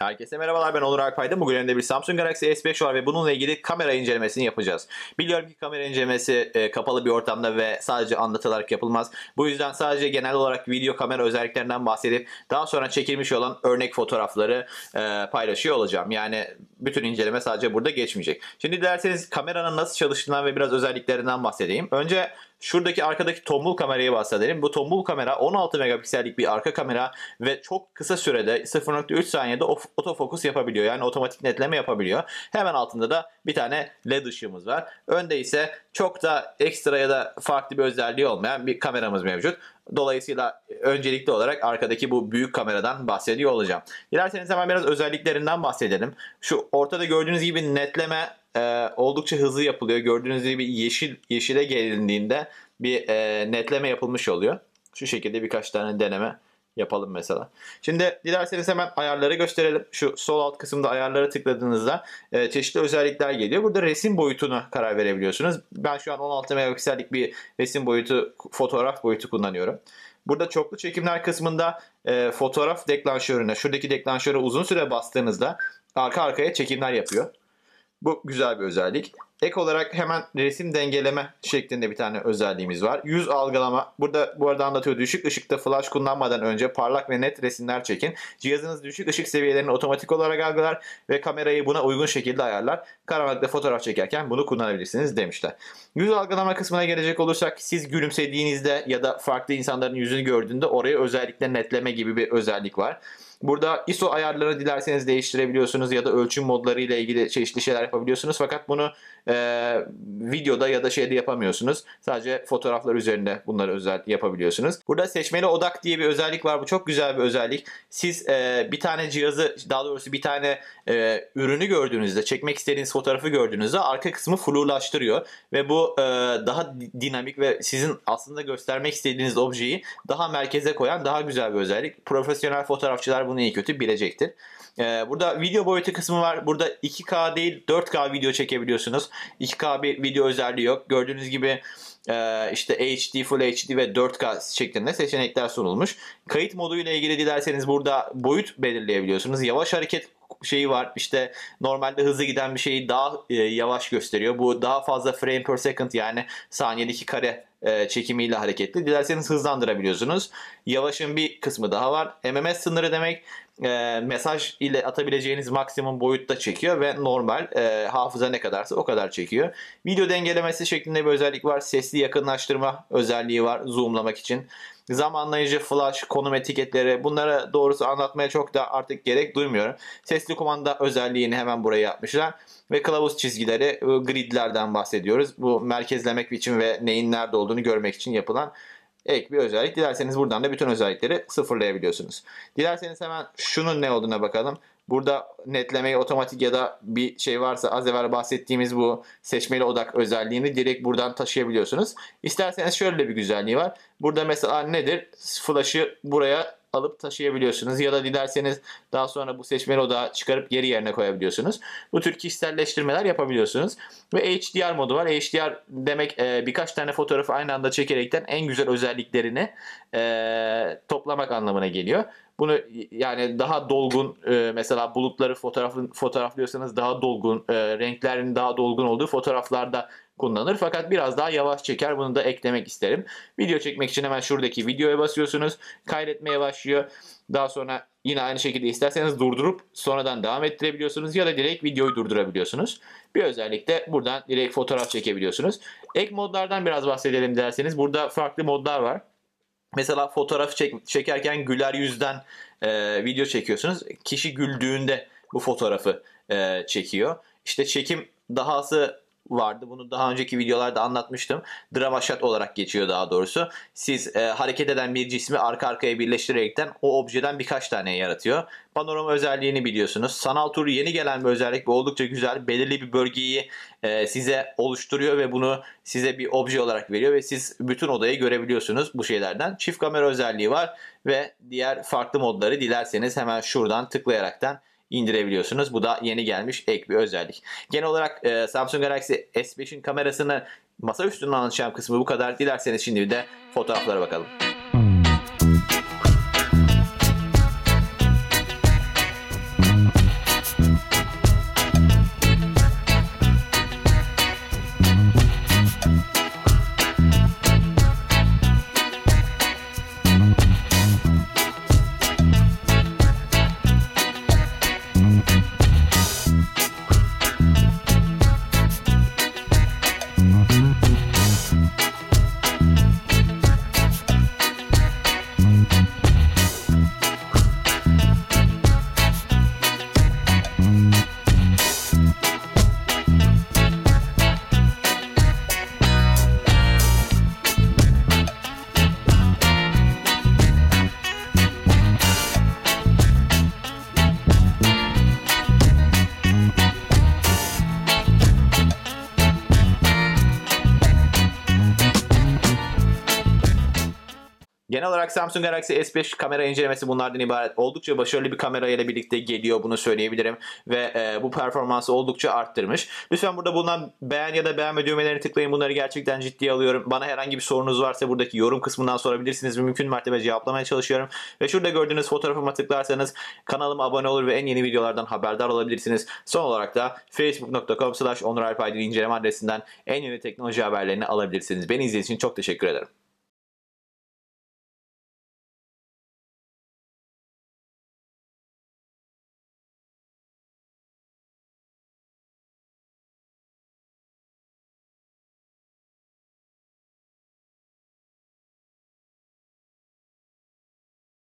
Herkese merhabalar ben Onur Akpay'da. Bugün elimde bir Samsung Galaxy S5 var ve bununla ilgili kamera incelemesini yapacağız. Biliyorum ki kamera incelemesi e, kapalı bir ortamda ve sadece anlatılarak yapılmaz. Bu yüzden sadece genel olarak video kamera özelliklerinden bahsedip daha sonra çekilmiş olan örnek fotoğrafları e, paylaşıyor olacağım. Yani bütün inceleme sadece burada geçmeyecek. Şimdi derseniz kameranın nasıl çalıştığından ve biraz özelliklerinden bahsedeyim. Önce Şuradaki arkadaki tombul kamerayı bahsedelim. Bu tombul kamera 16 megapiksellik bir arka kamera ve çok kısa sürede 0.3 saniyede otofokus yapabiliyor. Yani otomatik netleme yapabiliyor. Hemen altında da bir tane LED ışığımız var. Önde ise çok da ekstra ya da farklı bir özelliği olmayan bir kameramız mevcut. Dolayısıyla öncelikli olarak arkadaki bu büyük kameradan bahsediyor olacağım. Dilerseniz hemen biraz özelliklerinden bahsedelim. Şu ortada gördüğünüz gibi netleme e, oldukça hızlı yapılıyor. Gördüğünüz gibi yeşil yeşile gelindiğinde bir e, netleme yapılmış oluyor. Şu şekilde birkaç tane deneme yapalım mesela. Şimdi dilerseniz hemen ayarları gösterelim. Şu sol alt kısımda ayarlara tıkladığınızda e, çeşitli özellikler geliyor. Burada resim boyutunu karar verebiliyorsunuz. Ben şu an 16 megapiksellik bir resim boyutu, fotoğraf boyutu kullanıyorum. Burada çoklu çekimler kısmında e, fotoğraf deklanşörüne, şuradaki deklanşöre uzun süre bastığınızda arka arkaya çekimler yapıyor. Bu güzel bir özellik. Ek olarak hemen resim dengeleme şeklinde bir tane özelliğimiz var. Yüz algılama. Burada bu arada anlatıyor. Düşük ışıkta flash kullanmadan önce parlak ve net resimler çekin. Cihazınız düşük ışık seviyelerini otomatik olarak algılar ve kamerayı buna uygun şekilde ayarlar. Karanlıkta fotoğraf çekerken bunu kullanabilirsiniz demişler. Yüz algılama kısmına gelecek olursak siz gülümsediğinizde ya da farklı insanların yüzünü gördüğünde oraya özellikle netleme gibi bir özellik var. Burada ISO ayarlarını dilerseniz değiştirebiliyorsunuz ya da ölçüm modları ile ilgili çeşitli şeyler yapabiliyorsunuz. Fakat bunu e, videoda ya da şeyde yapamıyorsunuz. Sadece fotoğraflar üzerinde bunları özel yapabiliyorsunuz. Burada seçmeli odak diye bir özellik var. Bu çok güzel bir özellik. Siz e, bir tane cihazı daha doğrusu bir tane e, ürünü gördüğünüzde çekmek istediğiniz fotoğrafı gördüğünüzde arka kısmı flulaştırıyor ve bu e, daha dinamik ve sizin aslında göstermek istediğiniz objeyi daha merkeze koyan daha güzel bir özellik. Profesyonel fotoğrafçılar bunu iyi kötü bilecektir. Ee, burada video boyutu kısmı var. Burada 2K değil 4K video çekebiliyorsunuz. 2K bir video özelliği yok. Gördüğünüz gibi e, işte HD, Full HD ve 4K şeklinde seçenekler sunulmuş. Kayıt moduyla ilgili dilerseniz burada boyut belirleyebiliyorsunuz. Yavaş hareket şeyi var. İşte normalde hızlı giden bir şeyi daha e, yavaş gösteriyor. Bu daha fazla frame per second yani saniyedeki kare e, çekimiyle hareketli. Dilerseniz hızlandırabiliyorsunuz. Yavaşın bir kısmı daha var. MMS sınırı demek e, mesaj ile atabileceğiniz maksimum boyutta çekiyor ve normal e, hafıza ne kadarsa o kadar çekiyor. Video dengelemesi şeklinde bir özellik var. Sesli yakınlaştırma özelliği var zoomlamak için. Zamanlayıcı, flash, konum etiketleri bunlara doğrusu anlatmaya çok da artık gerek duymuyorum. Sesli kumanda özelliğini hemen buraya yapmışlar. Ve kılavuz çizgileri e, gridlerden bahsediyoruz. Bu merkezlemek için ve neyin nerede olduğunu görmek için yapılan ek bir özellik. Dilerseniz buradan da bütün özellikleri sıfırlayabiliyorsunuz. Dilerseniz hemen şunun ne olduğuna bakalım. Burada netlemeyi otomatik ya da bir şey varsa az evvel bahsettiğimiz bu seçmeli odak özelliğini direkt buradan taşıyabiliyorsunuz. İsterseniz şöyle bir güzelliği var. Burada mesela nedir? Flash'ı buraya alıp taşıyabiliyorsunuz ya da dilerseniz daha sonra bu seçmeli odağa çıkarıp geri yerine koyabiliyorsunuz. Bu tür kişiselleştirmeler yapabiliyorsunuz. Ve HDR modu var. HDR demek e, birkaç tane fotoğrafı aynı anda çekerekten en güzel özelliklerini e, toplamak anlamına geliyor. Bunu yani daha dolgun e, mesela bulutları fotoğraf, fotoğraflıyorsanız daha dolgun, e, renklerin daha dolgun olduğu fotoğraflarda kullanılır. Fakat biraz daha yavaş çeker. Bunu da eklemek isterim. Video çekmek için hemen şuradaki videoya basıyorsunuz. Kaydetmeye başlıyor. Daha sonra yine aynı şekilde isterseniz durdurup sonradan devam ettirebiliyorsunuz ya da direkt videoyu durdurabiliyorsunuz. Bir özellikle buradan direkt fotoğraf çekebiliyorsunuz. Ek modlardan biraz bahsedelim derseniz burada farklı modlar var. Mesela fotoğraf çek, çekerken güler yüzden e, video çekiyorsunuz. Kişi güldüğünde bu fotoğrafı e, çekiyor. İşte çekim dahası vardı. Bunu daha önceki videolarda anlatmıştım. Drama shot olarak geçiyor daha doğrusu. Siz e, hareket eden bir cismi arka arkaya birleştirerekten o objeden birkaç tane yaratıyor. Panorama özelliğini biliyorsunuz. Sanal tur yeni gelen bir özellik ve oldukça güzel. Belirli bir bölgeyi e, size oluşturuyor ve bunu size bir obje olarak veriyor ve siz bütün odayı görebiliyorsunuz bu şeylerden. Çift kamera özelliği var ve diğer farklı modları dilerseniz hemen şuradan tıklayaraktan indirebiliyorsunuz. Bu da yeni gelmiş ek bir özellik. Genel olarak e, Samsung Galaxy S5'in kamerasını masa üstünden anlatacağım kısmı bu kadar. Dilerseniz şimdi bir de fotoğraflara bakalım. Genel olarak Samsung Galaxy S5 kamera incelemesi bunlardan ibaret. Oldukça başarılı bir kamera ile birlikte geliyor bunu söyleyebilirim. Ve e, bu performansı oldukça arttırmış. Lütfen burada bulunan beğen ya da beğenme düğmelerini tıklayın. Bunları gerçekten ciddiye alıyorum. Bana herhangi bir sorunuz varsa buradaki yorum kısmından sorabilirsiniz. Mümkün mertebe cevaplamaya çalışıyorum. Ve şurada gördüğünüz fotoğrafıma tıklarsanız kanalıma abone olur ve en yeni videolardan haberdar olabilirsiniz. Son olarak da facebook.com slash onuralpaydin inceleme adresinden en yeni teknoloji haberlerini alabilirsiniz. Beni izlediğiniz için çok teşekkür ederim.